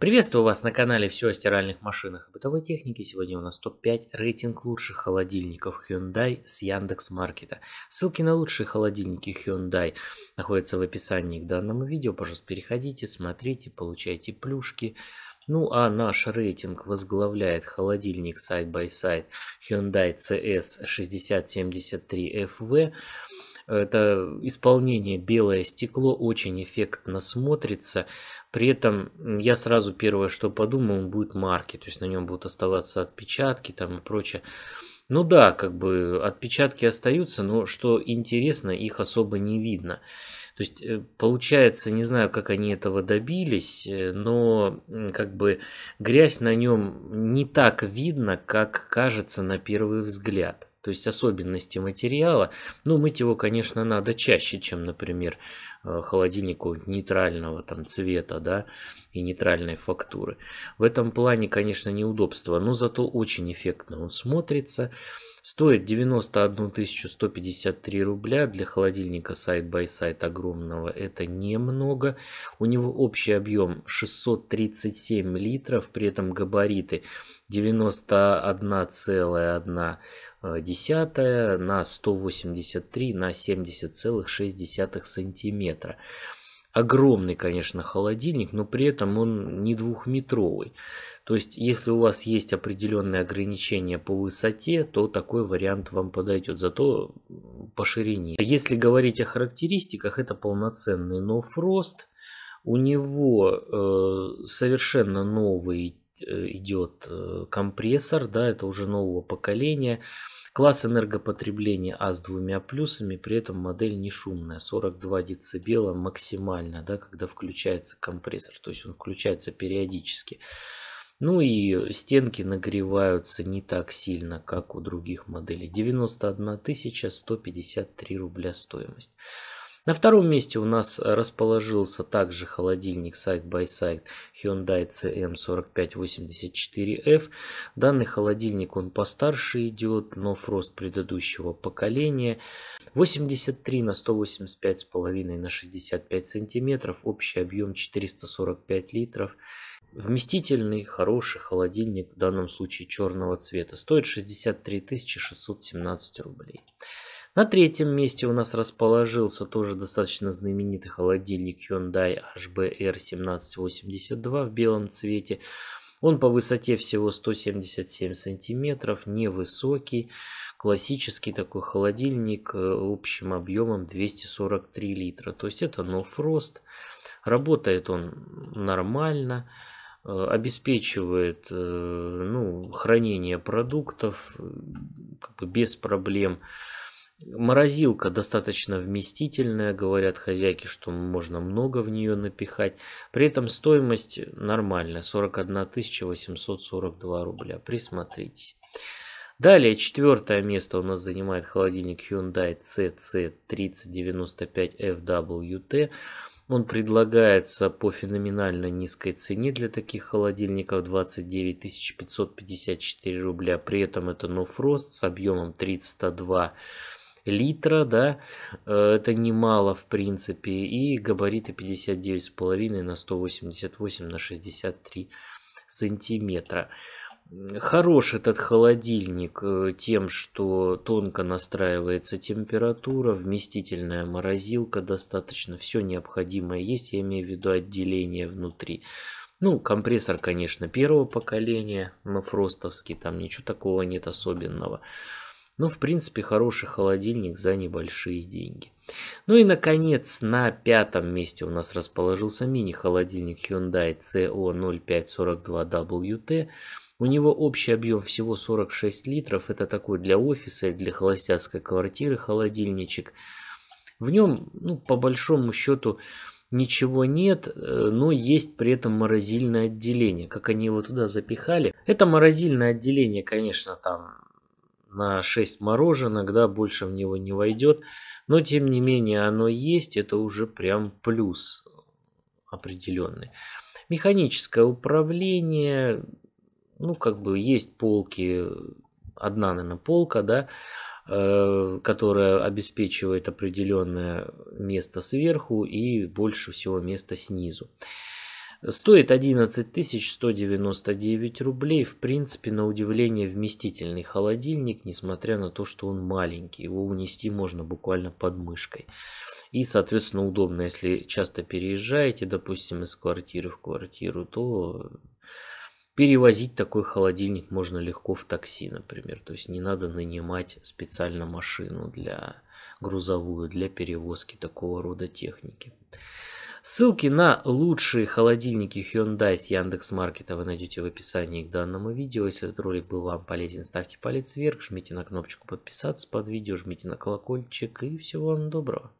Приветствую вас на канале «Все о стиральных машинах и бытовой технике». Сегодня у нас топ-5 рейтинг лучших холодильников Hyundai с Яндекс Маркета. Ссылки на лучшие холодильники Hyundai находятся в описании к данному видео. Пожалуйста, переходите, смотрите, получайте плюшки. Ну а наш рейтинг возглавляет холодильник side-by-side Hyundai CS 6073FV это исполнение белое стекло очень эффектно смотрится. При этом я сразу первое, что подумал, будет марки, то есть на нем будут оставаться отпечатки там и прочее. Ну да, как бы отпечатки остаются, но что интересно, их особо не видно. То есть э, получается, не знаю, как они этого добились, э, но как бы грязь на нем не так видно, как кажется на первый взгляд то есть особенности материала. Но ну, мыть его, конечно, надо чаще, чем, например, Э, холодильнику нейтрального там цвета, да, и нейтральной фактуры. В этом плане, конечно, неудобство, но зато очень эффектно он смотрится. Стоит 91 153 рубля для холодильника Side by Side огромного. Это немного. У него общий объем 637 литров, при этом габариты 91,1 э, на 183 на 70,6 сантиметра метра. Огромный, конечно, холодильник, но при этом он не двухметровый. То есть, если у вас есть определенные ограничения по высоте, то такой вариант вам подойдет, зато по ширине. Если говорить о характеристиках, это полноценный нофрост. У него э, совершенно новые. Э, идет э, компрессор, да, это уже нового поколения. Класс энергопотребления А с двумя плюсами, при этом модель не шумная, 42 дБ максимально, да, когда включается компрессор, то есть он включается периодически. Ну и стенки нагреваются не так сильно, как у других моделей. 91 153 рубля стоимость. На втором месте у нас э, расположился также холодильник side-by-side side Hyundai CM4584F. Данный холодильник он постарше идет, но фрост предыдущего поколения. 83 на 185,5 на 65 сантиметров, общий объем 445 литров. Вместительный, хороший холодильник, в данном случае черного цвета, стоит 63 617 рублей. На третьем месте у нас расположился тоже достаточно знаменитый холодильник Hyundai HBR1782 в белом цвете. Он по высоте всего 177 сантиметров, невысокий, классический такой холодильник э, общим объемом 243 литра. То есть это No Frost, работает он нормально, э, обеспечивает э, ну, хранение продуктов как бы без проблем. Морозилка достаточно вместительная, говорят хозяйки, что можно много в нее напихать. При этом стоимость нормальная, 41 842 рубля, присмотритесь. Далее, четвертое место у нас занимает холодильник Hyundai CC3095FWT. Он предлагается по феноменально низкой цене для таких холодильников 29 554 рубля. При этом это No Frost с объемом 302 рубля литра, да, э, это немало, в принципе, и габариты 59,5 на 188 на 63 сантиметра. Хорош этот холодильник э, тем, что тонко настраивается температура, вместительная морозилка достаточно, все необходимое есть, я имею в виду отделение внутри. Ну, компрессор, конечно, первого поколения, но фростовский, там ничего такого нет особенного. Ну, в принципе, хороший холодильник за небольшие деньги. Ну и, наконец, на пятом месте у нас расположился мини-холодильник Hyundai CO0542WT. У него общий объем всего 46 литров. Это такой для офиса, для холостяцкой квартиры холодильничек. В нем, ну, по большому счету, ничего нет, э, но есть при этом морозильное отделение. Как они его туда запихали. Это морозильное отделение, конечно, там на 6 мороженок, да, больше в него не войдет. Но, тем не менее, оно есть, это уже прям плюс определенный. Механическое управление, ну, как бы есть полки, одна, наверное, полка, да, э, которая обеспечивает определенное место сверху и больше всего места снизу. Стоит 11 199 рублей. В принципе, на удивление, вместительный холодильник, несмотря на то, что он маленький. Его унести можно буквально под мышкой. И, соответственно, удобно, если часто переезжаете, допустим, из квартиры в квартиру, то перевозить такой холодильник можно легко в такси, например. То есть не надо нанимать специально машину для грузовую для перевозки такого рода техники. Ссылки на лучшие холодильники Hyundai с Яндекс.Маркета вы найдете в описании к данному видео. Если этот ролик был вам полезен, ставьте палец вверх, жмите на кнопочку подписаться под видео, жмите на колокольчик и всего вам доброго.